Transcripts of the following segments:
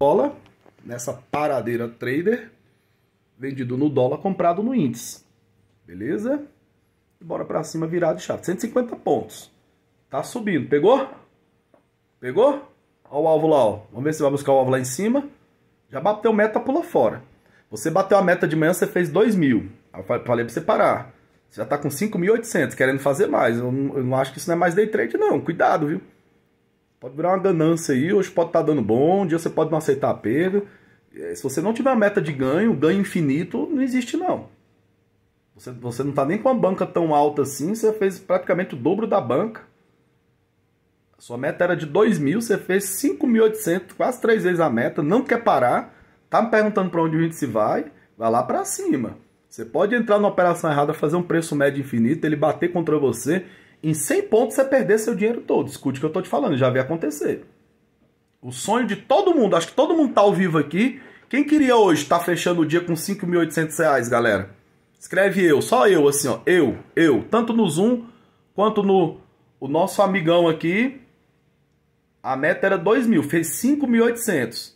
dólar, nessa paradeira trader, vendido no dólar, comprado no índice. Beleza? Bora para cima virado de chave. 150 pontos. Tá subindo. Pegou? Pegou? Olha o alvo lá, ó. Vamos ver se vai buscar o alvo lá em cima. Já bateu meta, pula fora. Você bateu a meta de manhã, você fez 2 mil. Eu falei para você parar. Você já tá com 5.800, querendo fazer mais. Eu não, eu não acho que isso não é mais day trade, não. Cuidado, viu? Pode virar uma ganância aí, hoje pode estar tá dando bom, um dia você pode não aceitar a perda. É, se você não tiver uma meta de ganho, ganho infinito, não existe não. Você, você não está nem com a banca tão alta assim, você fez praticamente o dobro da banca. A sua meta era de 2 mil, você fez 5.800, quase três vezes a meta, não quer parar, tá me perguntando para onde a gente se vai, vai lá para cima. Você pode entrar na operação errada, fazer um preço médio infinito, ele bater contra você em 100 pontos você perder seu dinheiro todo. Escute o que eu estou te falando, já vi acontecer. O sonho de todo mundo, acho que todo mundo tá ao vivo aqui. Quem queria hoje estar tá fechando o dia com 5.800 reais, galera? Escreve eu, só eu, assim, ó. Eu, eu. Tanto no Zoom quanto no o nosso amigão aqui. A meta era 2 mil, fez 5.800.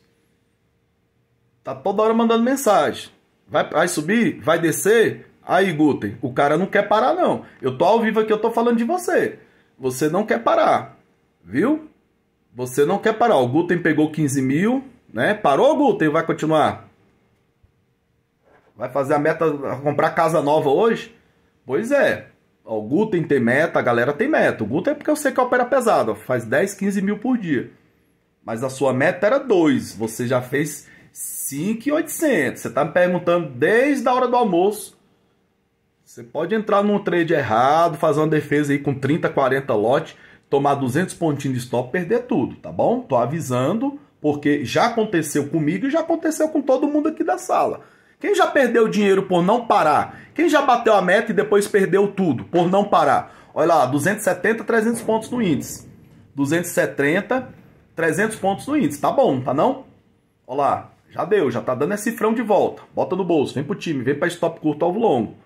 Tá toda hora mandando mensagem. Vai, vai subir? Vai descer? Aí, Guten, o cara não quer parar, não. Eu tô ao vivo aqui, eu tô falando de você. Você não quer parar, viu? Você não quer parar. O Guten pegou 15 mil, né? Parou, Guten? Vai continuar? Vai fazer a meta, comprar casa nova hoje? Pois é. O Guten tem meta, a galera tem meta. O Guten é porque eu sei que opera é pesado, faz 10, 15 mil por dia. Mas a sua meta era 2, você já fez 5,800. Você tá me perguntando desde a hora do almoço você pode entrar num trade errado, fazer uma defesa aí com 30, 40 lote, tomar 200 pontinhos de stop, perder tudo, tá bom? Tô avisando, porque já aconteceu comigo e já aconteceu com todo mundo aqui da sala. Quem já perdeu dinheiro por não parar? Quem já bateu a meta e depois perdeu tudo por não parar? Olha lá, 270, 300 pontos no índice. 270, 300 pontos no índice. Tá bom, tá não? Olha lá, já deu, já tá dando esse frão de volta. Bota no bolso, vem pro time, vem pra stop curto, alvo longo.